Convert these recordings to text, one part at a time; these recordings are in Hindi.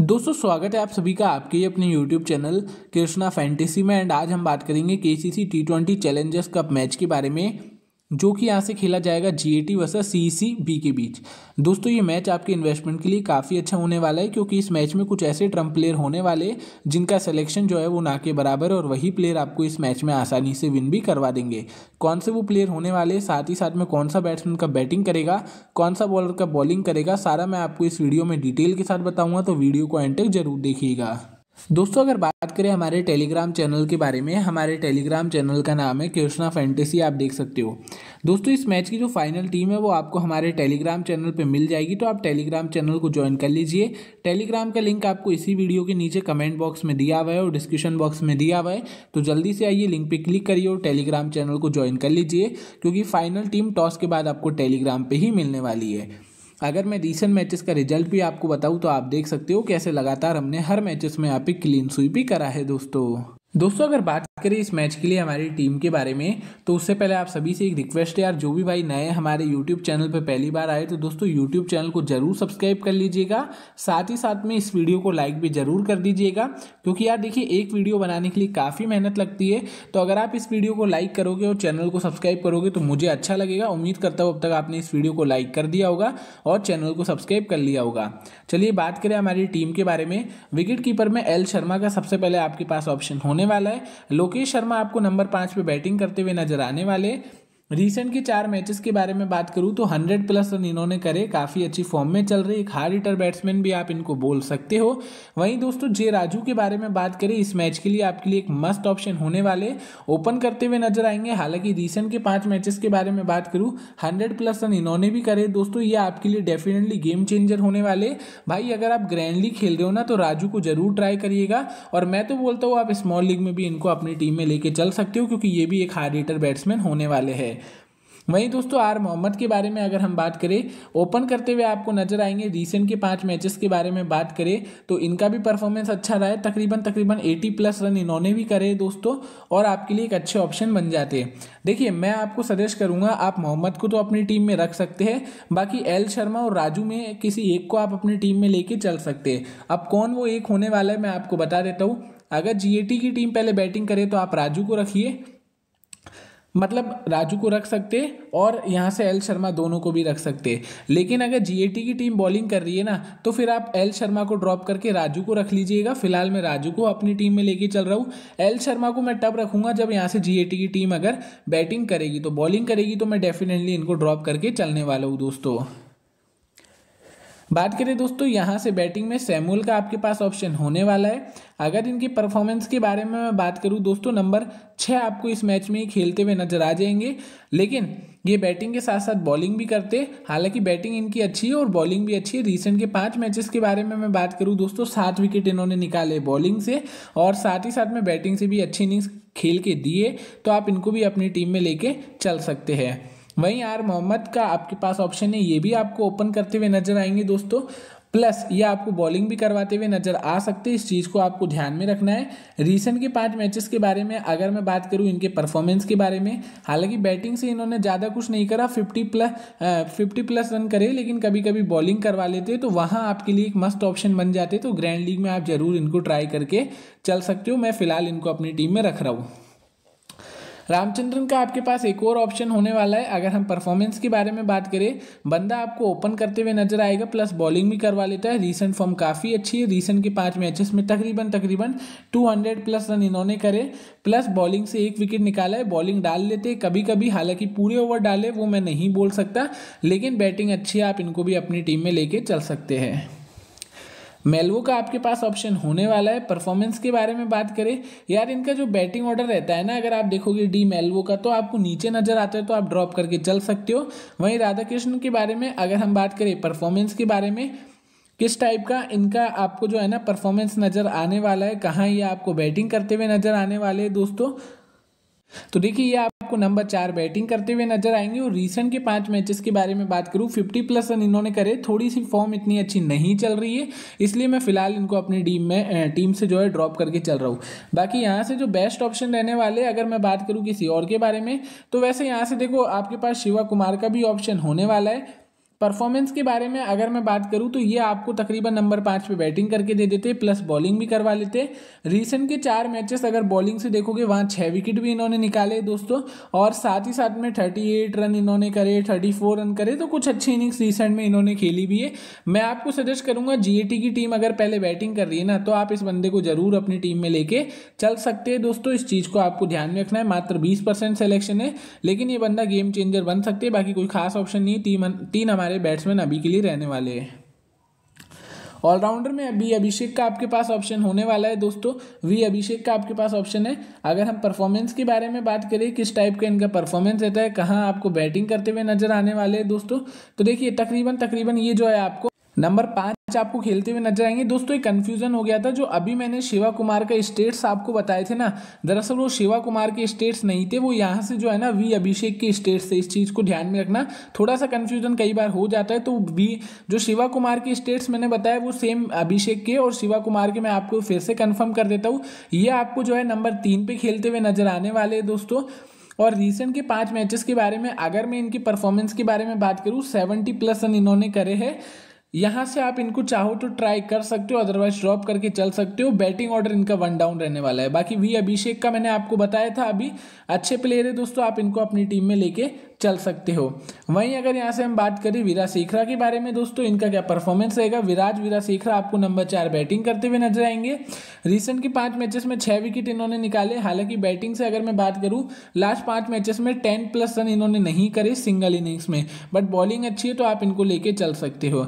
दोस्तों स्वागत है आप सभी का आपके अपने YouTube चैनल कृष्णा फैंटेसी में एंड आज हम बात करेंगे K C C T twenty challengers cup match के बारे में जो कि यहाँ से खेला जाएगा जी A T versa C C B के बीच दोस्तों ये मैच आपके इन्वेस्टमेंट के लिए काफ़ी अच्छा होने वाला है क्योंकि इस मैच में कुछ ऐसे ट्रम्प प्लेयर होने वाले जिनका सिलेक्शन जो है वो ना के बराबर और वही प्लेयर आपको इस मैच में आसानी से विन भी करवा देंगे कौन से वो प्लेयर होने वाले साथ ही साथ में कौन सा बैट्समैन का बैटिंग करेगा कौन सा बॉलर का बॉलिंग करेगा सारा मैं आपको इस वीडियो में डिटेल के साथ बताऊँगा तो वीडियो को एंड तक जरूर देखिएगा दोस्तों अगर बात करें हमारे टेलीग्राम चैनल के बारे में हमारे टेलीग्राम चैनल का नाम है कृष्णा फैंटेसी आप देख सकते हो दोस्तों इस मैच की जो फाइनल टीम है वो आपको हमारे टेलीग्राम चैनल पे मिल जाएगी तो आप टेलीग्राम चैनल को ज्वाइन कर लीजिए टेलीग्राम का लिंक आपको इसी वीडियो के नीचे कमेंट बॉक्स में दिया हुआ है और डिस्क्रिप्शन बॉक्स में दिया हुआ है तो जल्दी से आइए लिंक पर क्लिक करिए और टेलीग्राम चैनल को ज्वाइन कर लीजिए क्योंकि फाइनल टीम टॉस के बाद आपको टेलीग्राम पर ही मिलने वाली है अगर मैं रिसेंट मैचेस का रिजल्ट भी आपको बताऊँ तो आप देख सकते हो कैसे लगातार हमने हर मैचेस में आप क्लीन स्वीप ही करा है दोस्तों दोस्तों अगर बात करें इस मैच के लिए हमारी टीम के बारे में तो उससे पहले आप सभी से एक रिक्वेस्ट है यार जो भी भाई नए हमारे यूट्यूब चैनल पर पहली बार आए तो दोस्तों यूट्यूब चैनल को ज़रूर सब्सक्राइब कर लीजिएगा साथ ही साथ में इस वीडियो को लाइक भी ज़रूर कर दीजिएगा क्योंकि यार देखिए एक वीडियो बनाने के लिए काफ़ी मेहनत लगती है तो अगर आप इस वीडियो को लाइक करोगे और चैनल को सब्सक्राइब करोगे तो मुझे अच्छा लगेगा उम्मीद करता हूँ अब तक आपने इस वीडियो को लाइक कर दिया होगा और चैनल को सब्सक्राइब कर लिया होगा चलिए बात करें हमारी टीम के बारे में विकेट कीपर में एल शर्मा का सबसे पहले आपके पास ऑप्शन होने वाला है लोकेश लोकेश शर्मा आपको नंबर पाँच पे बैटिंग करते हुए नजर आने वाले रिसेंट के चार मैचेस के बारे में बात करूं तो 100 प्लस रन इन्होंने करे काफ़ी अच्छी फॉर्म में चल रही एक हार्ड हिटर बैट्समैन भी आप इनको बोल सकते हो वहीं दोस्तों जे राजू के बारे में बात करें इस मैच के लिए आपके लिए एक मस्ट ऑप्शन होने वाले ओपन करते हुए नजर आएंगे हालांकि रिसेंट के पाँच मैचेस के बारे में बात करूँ हंड्रेड प्लस रन इन्होंने भी करे दोस्तों ये आपके लिए डेफिनेटली गेम चेंजर होने वाले भाई अगर आप ग्रैंडली खेल रहे हो ना तो राजू को जरूर ट्राई करिएगा और मैं तो बोलता हूँ आप स्मॉल लीग में भी इनको अपनी टीम में लेके चल सकते हो क्योंकि ये भी एक हार हिटर बैट्समैन होने वाले हैं वहीं दोस्तों आर मोहम्मद के बारे में अगर हम बात करें ओपन करते हुए आपको नजर आएंगे रिसेंट के पांच मैचेस के बारे में बात करें तो इनका भी परफॉर्मेंस अच्छा रहा है तकरीबन तकरीबन 80 प्लस रन इन्होंने भी करे दोस्तों और आपके लिए एक अच्छे ऑप्शन बन जाते हैं देखिए मैं आपको सजेस्ट करूंगा आप मोहम्मद को तो अपनी टीम में रख सकते हैं बाकी एल शर्मा और राजू में किसी एक को आप अपनी टीम में लेके चल सकते हैं अब कौन वो एक होने वाला है मैं आपको बता देता हूँ अगर जी की टीम पहले बैटिंग करे तो आप राजू को रखिए मतलब राजू को रख सकते और यहाँ से एल शर्मा दोनों को भी रख सकते लेकिन अगर जी की टीम बॉलिंग कर रही है ना तो फिर आप एल शर्मा को ड्रॉप करके राजू को रख लीजिएगा फिलहाल मैं राजू को अपनी टीम में लेके चल रहा हूँ एल शर्मा को मैं तब रखूँगा जब यहाँ से जी की टीम अगर बैटिंग करेगी तो बॉलिंग करेगी तो मैं डेफिनेटली इनको ड्रॉप करके चलने वाला हूँ दोस्तों बात करें दोस्तों यहाँ से बैटिंग में सैमुअल का आपके पास ऑप्शन होने वाला है अगर इनकी परफॉर्मेंस के बारे में मैं बात करूँ दोस्तों नंबर छः आपको इस मैच में ही खेलते हुए नजर आ जाएंगे लेकिन ये बैटिंग के साथ साथ बॉलिंग भी करते हालांकि बैटिंग इनकी अच्छी है और बॉलिंग भी अच्छी है रिसेंट के पाँच मैचेस के बारे में मैं बात करूँ दोस्तों सात विकेट इन्होंने निकाले बॉलिंग से और साथ ही साथ में बैटिंग से भी अच्छी इनिंग्स खेल के दिए तो आप इनको भी अपनी टीम में लेके चल सकते हैं वहीं आर मोहम्मद का आपके पास ऑप्शन है ये भी आपको ओपन करते हुए नजर आएंगे दोस्तों प्लस ये आपको बॉलिंग भी करवाते हुए नजर आ सकते हैं इस चीज़ को आपको ध्यान में रखना है रीसेंट के पांच मैचेस के बारे में अगर मैं बात करूं इनके परफॉर्मेंस के बारे में हालांकि बैटिंग से इन्होंने ज़्यादा कुछ नहीं करा 50 प्लस फिफ्टी प्लस रन करे लेकिन कभी कभी बॉलिंग करवा लेते तो वहाँ आपके लिए एक मस्त ऑप्शन बन जाते तो ग्रैंड लीग में आप ज़रूर इनको ट्राई करके चल सकते हो मैं फिलहाल इनको अपनी टीम में रख रहा हूँ रामचंद्रन का आपके पास एक और ऑप्शन होने वाला है अगर हम परफॉर्मेंस के बारे में बात करें बंदा आपको ओपन करते हुए नजर आएगा प्लस बॉलिंग भी करवा लेता है रीसेंट फॉर्म काफ़ी अच्छी है रीसेंट के पाँच मैचेस में तकरीबन तकरीबन टू प्लस रन इन्होंने करे प्लस बॉलिंग से एक विकेट निकाला है बॉलिंग डाल लेते कभी कभी हालांकि पूरे ओवर डाले वो मैं नहीं बोल सकता लेकिन बैटिंग अच्छी है आप इनको भी अपनी टीम में लेके चल सकते हैं मेलवो का आपके पास ऑप्शन होने वाला है परफॉर्मेंस के बारे में बात करें यार इनका जो बैटिंग ऑर्डर रहता है ना अगर आप देखोगे डी मेलवो का तो आपको नीचे नजर आता है तो आप ड्रॉप करके चल सकते हो वहीं राधा कृष्ण के बारे में अगर हम बात करें परफॉर्मेंस के बारे में किस टाइप का इनका आपको जो है ना परफॉर्मेंस नज़र आने वाला है कहाँ ये आपको बैटिंग करते हुए नज़र आने वाले हैं दोस्तों तो देखिए ये आप आपको नंबर चार बैटिंग करते हुए नजर आएंगे और रीसेंट के पांच मैचेस के बारे में बात करूं फिफ्टी प्लस रन इन्होंने करे थोड़ी सी फॉर्म इतनी अच्छी नहीं चल रही है इसलिए मैं फिलहाल इनको अपनी टीम में टीम से जो है ड्रॉप करके चल रहा हूँ बाकी यहाँ से जो बेस्ट ऑप्शन रहने वाले अगर मैं बात करूँ किसी और के बारे में तो वैसे यहाँ से देखो आपके पास शिवा कुमार का भी ऑप्शन होने वाला है परफॉर्मेंस के बारे में अगर मैं बात करूँ तो ये आपको तकरीबन नंबर पाँच पे बैटिंग करके दे देते प्लस बॉलिंग भी करवा लेते रीसेंट के चार मैचेस अगर बॉलिंग से देखोगे वहाँ छः विकेट भी इन्होंने निकाले दोस्तों और साथ ही साथ में थर्टी एट रन इन्होंने करे थर्टी फोर रन करे तो कुछ अच्छी इनिंग्स रिसेंट में इन्होंने खेली भी है मैं आपको सजेस्ट करूँगा जी की टीम अगर पहले बैटिंग कर रही है ना तो आप इस बंदे को ज़रूर अपनी टीम में लेके चल सकते हैं दोस्तों इस चीज़ को आपको ध्यान में रखना है मात्र बीस सेलेक्शन है लेकिन ये बंदा गेम चेंजर बन सकते हैं बाकी कोई खास ऑप्शन नहीं टीम तीन हमारे सारे बैट्समैन अभी के लिए रहने वाले हैं ऑलराउंडर में अभी अभिषेक का आपके पास ऑप्शन होने वाला है दोस्तों वी अभिषेक का आपके पास ऑप्शन है अगर हम परफॉर्मेंस के बारे में बात करें किस टाइप का इनका परफॉर्मेंस रहता है कहाँ आपको बैटिंग करते हुए नजर आने वाले हैं दोस्तों तो देखिए तकरीबन तकरीबन ये जो है आपको नंबर पाँच मैच आपको खेलते हुए नजर आएंगे दोस्तों एक कन्फ्यूजन हो गया था जो अभी मैंने शिवा कुमार का स्टेट्स आपको बताए थे ना दरअसल वो शिवा कुमार के स्टेट्स नहीं थे वो यहाँ से जो है ना वी अभिषेक के स्टेट्स थे इस चीज़ को ध्यान में रखना थोड़ा सा कन्फ्यूजन कई बार हो जाता है तो वी जो शिवा कुमार के स्टेट्स मैंने बताया वो सेम अभिषेक के और शिवा कुमार के मैं आपको फिर से कन्फर्म कर देता हूँ ये आपको जो है नंबर तीन पे खेलते हुए नजर आने वाले हैं दोस्तों और रीसेंट के पांच मैचेस के बारे में अगर मैं इनकी परफॉर्मेंस के बारे में बात करूँ सेवेंटी प्लस रन इन्होंने करे हैं यहाँ से आप इनको चाहो तो ट्राई कर सकते हो अदरवाइज ड्रॉप करके चल सकते हो बैटिंग ऑर्डर इनका वन डाउन रहने वाला है बाकी वी अभिषेक का मैंने आपको बताया था अभी अच्छे प्लेयर है दोस्तों आप इनको अपनी टीम में लेके चल सकते हो वहीं अगर यहाँ से हम बात करें वीरा सेखरा के बारे में दोस्तों इनका क्या परफॉर्मेंस रहेगा विराज वीरा सेखरा आपको नंबर चार बैटिंग करते हुए नजर आएंगे रिसेंट के पाँच मैचेस में छः विकेट इन्होंने निकाले हालांकि बैटिंग से अगर मैं बात करूँ लास्ट पाँच मैचेस में टेन प्लस रन इन्होंने नहीं करे सिंगल इनिंग्स में बट बॉलिंग अच्छी है तो आप इनको लेके चल सकते हो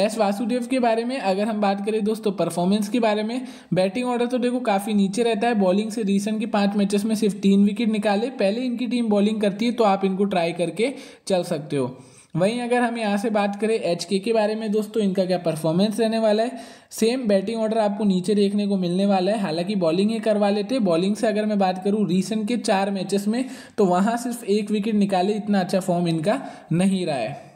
एस वासुदेव के बारे में अगर हम बात करें दोस्तों परफॉर्मेंस के बारे में बैटिंग ऑर्डर तो देखो काफ़ी नीचे रहता है बॉलिंग से रीसेंट के पाँच मैचेस में सिर्फ तीन विकेट निकाले पहले इनकी टीम बॉलिंग करती है तो आप इनको ट्राई करके चल सकते हो वहीं अगर हम यहाँ से बात करें एच के बारे में दोस्तों इनका क्या परफॉर्मेंस रहने वाला है सेम बैटिंग ऑर्डर आपको नीचे देखने को मिलने वाला है हालांकि बॉलिंग ये करवा लेते बॉलिंग से अगर मैं बात करूँ रीसेंट के चार मैचेस में तो वहाँ सिर्फ एक विकेट निकाले इतना अच्छा फॉर्म इनका नहीं रहा है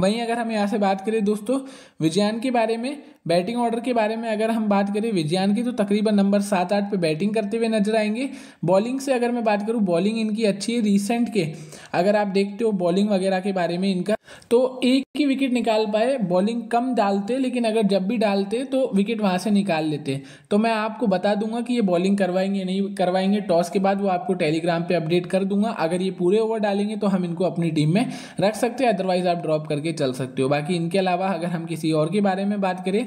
वहीं अगर हम यहाँ से बात करें दोस्तों विजयान के बारे में बैटिंग ऑर्डर के बारे में अगर हम बात करें विजयान की तो तकरीबन नंबर सात आठ पे बैटिंग करते हुए नजर आएंगे बॉलिंग से अगर मैं बात करूँ बॉलिंग इनकी अच्छी है रिसेंट के अगर आप देखते हो बॉलिंग वगैरह के बारे में इनका तो एक ही विकेट निकाल पाए बॉलिंग कम डालते लेकिन अगर जब भी डालते तो विकेट वहाँ से निकाल लेते तो मैं आपको बता दूंगा कि ये बॉलिंग करवाएंगे नहीं करवाएंगे टॉस के बाद वो आपको टेलीग्राम पर अपडेट कर दूंगा अगर ये पूरे ओवर डालेंगे तो हम इनको अपनी टीम में रख सकते हैं अदरवाइज़ आप ड्रॉप करके करके चल सकते हो बाकी इनके अलावा अगर हम किसी और के बारे में बात करें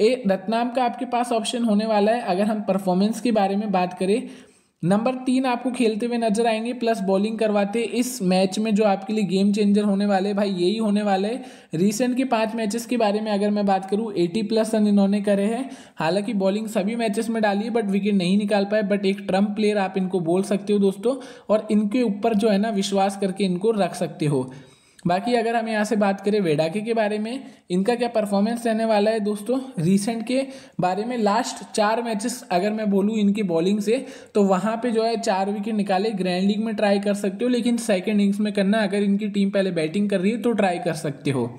ए रत्नाम का आपके पास ऑप्शन होने वाला है अगर हम परफॉर्मेंस के बारे में बात करें नंबर तीन आपको खेलते हुए नजर आएंगे प्लस बॉलिंग करवाते इस मैच में जो आपके लिए गेम चेंजर होने वाले भाई यही होने वाले रीसेंट के पांच मैचेस के बारे में अगर मैं बात करूं एटी प्लस रन इन्होंने करे हैं हालांकि बॉलिंग सभी मैचेस में डाली है बट विकेट नहीं निकाल पाए बट एक ट्रम्प प्लेयर आप इनको बोल सकते हो दोस्तों और इनके ऊपर जो है ना विश्वास करके इनको रख सकते हो बाकी अगर हम यहाँ से बात करें वेडाके के बारे में इनका क्या परफॉर्मेंस रहने वाला है दोस्तों रिसेंट के बारे में लास्ट चार मैचेस अगर मैं बोलूँ इनकी बॉलिंग से तो वहाँ पे जो है चार विकेट निकाले ग्रैंड लीग में ट्राई कर सकते हो लेकिन सेकेंड इनिंग्स में करना अगर इनकी टीम पहले बैटिंग कर रही है तो ट्राई कर सकते हो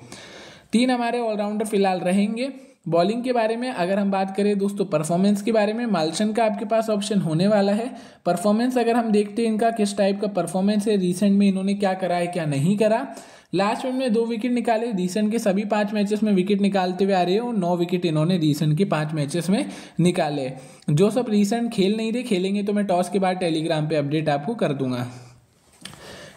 तीन हमारे ऑलराउंडर फिलहाल रहेंगे बॉलिंग के बारे में अगर हम बात करें दोस्तों परफॉर्मेंस के बारे में मालशन का आपके पास ऑप्शन होने वाला है परफॉर्मेंस अगर हम देखते हैं इनका किस टाइप का परफॉर्मेंस है रिसेंट में इन्होंने क्या करा है क्या नहीं करा लास्ट में दो विकेट निकाले रिसेंट के सभी पाँच मैचेस में विकेट निकालते हुए आ रहे हैं और नौ विकेट इन्होंने रिसेंट के पाँच मैचेस में निकाले जो सब रिसेंट खेल नहीं रहे खेलेंगे तो मैं टॉस के बाद टेलीग्राम पर अपडेट आपको कर दूंगा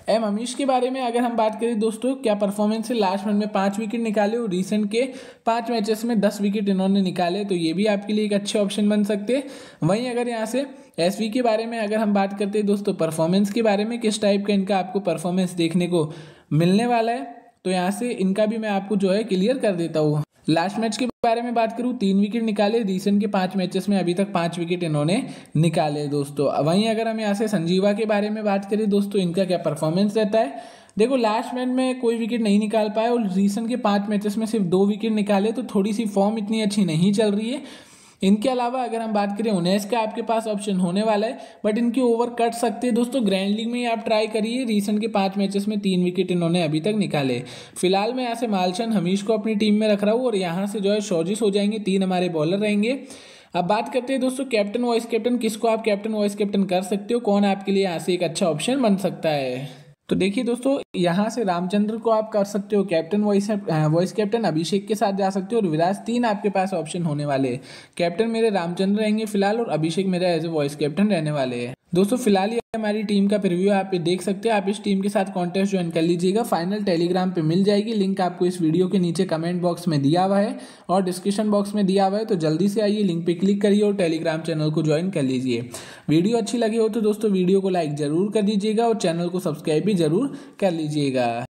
एम हमीश के बारे में अगर हम बात करें दोस्तों क्या परफॉर्मेंस है लास्ट मन में पाँच विकेट निकाले और रिसेंट के पाँच मैचेस में दस विकेट इन्होंने निकाले तो ये भी आपके लिए एक अच्छे ऑप्शन बन सकते हैं वहीं अगर यहाँ से एस के बारे में अगर हम बात करते हैं दोस्तों परफॉर्मेंस के बारे में किस टाइप का इनका आपको परफॉर्मेंस देखने को मिलने वाला है तो यहाँ से इनका भी मैं आपको जो है क्लियर कर देता हूँ लास्ट मैच के बारे में बात करूँ तीन विकेट निकाले रिसेंट के पांच मैचेस में अभी तक पांच विकेट इन्होंने निकाले दोस्तों वहीं अगर हम यहाँ से संजीवा के बारे में बात करें दोस्तों इनका क्या परफॉर्मेंस रहता है देखो लास्ट मैच में कोई विकेट नहीं निकाल पाए और रीसेंट के पांच मैचेस में सिर्फ दो विकेट निकाले तो थोड़ी सी फॉर्म इतनी अच्छी नहीं चल रही है इनके अलावा अगर हम बात करें उन्नीस का आपके पास ऑप्शन होने वाला है बट इनकी ओवर कट सकते हैं दोस्तों ग्रैंड लीग में आप ट्राई करिए रिसेंट के पाँच मैचेस में तीन विकेट इन्होंने अभी तक निकाले फिलहाल मैं यहाँ से मालशन हमीश को अपनी टीम में रख रहा हूँ और यहाँ से जो है शोजिश हो जाएंगे तीन हमारे बॉलर रहेंगे अब बात करते हैं दोस्तों कैप्टन वाइस कैप्टन किसको आप कैप्टन वाइस कैप्टन कर सकते हो कौन आपके लिए यहाँ से एक अच्छा ऑप्शन बन सकता है तो देखिए दोस्तों यहाँ से रामचंद्र को आप कर सकते हो captain vice vice captain Abhishek के साथ जा सकते हो और विराज तीन आपके पास ऑप्शन होने वाले हैं कैप्टन मेरे रामचंद्र रहेंगे फिलहाल और अभिषेक मेरा एज ए वॉइस कैप्टन रहने वाले हैं दोस्तों फिलहाल ये हमारी टीम का प्रिव्यू आप ये देख सकते हैं आप इस टीम के साथ कॉन्टेस्ट ज्वाइन कर लीजिएगा फाइनल टेलीग्राम पे मिल जाएगी लिंक आपको इस वीडियो के नीचे कमेंट बॉक्स में दिया हुआ है और डिस्क्रिप्शन बॉक्स में दिया हुआ है तो जल्दी से आइए लिंक पे क्लिक करिए और टेलीग्राम चैनल को ज्वाइन कर लीजिए वीडियो अच्छी लगी हो तो दोस्तों वीडियो को लाइक ज़रूर कर दीजिएगा और चैनल को सब्सक्राइब भी ज़रूर कर लीजिएगा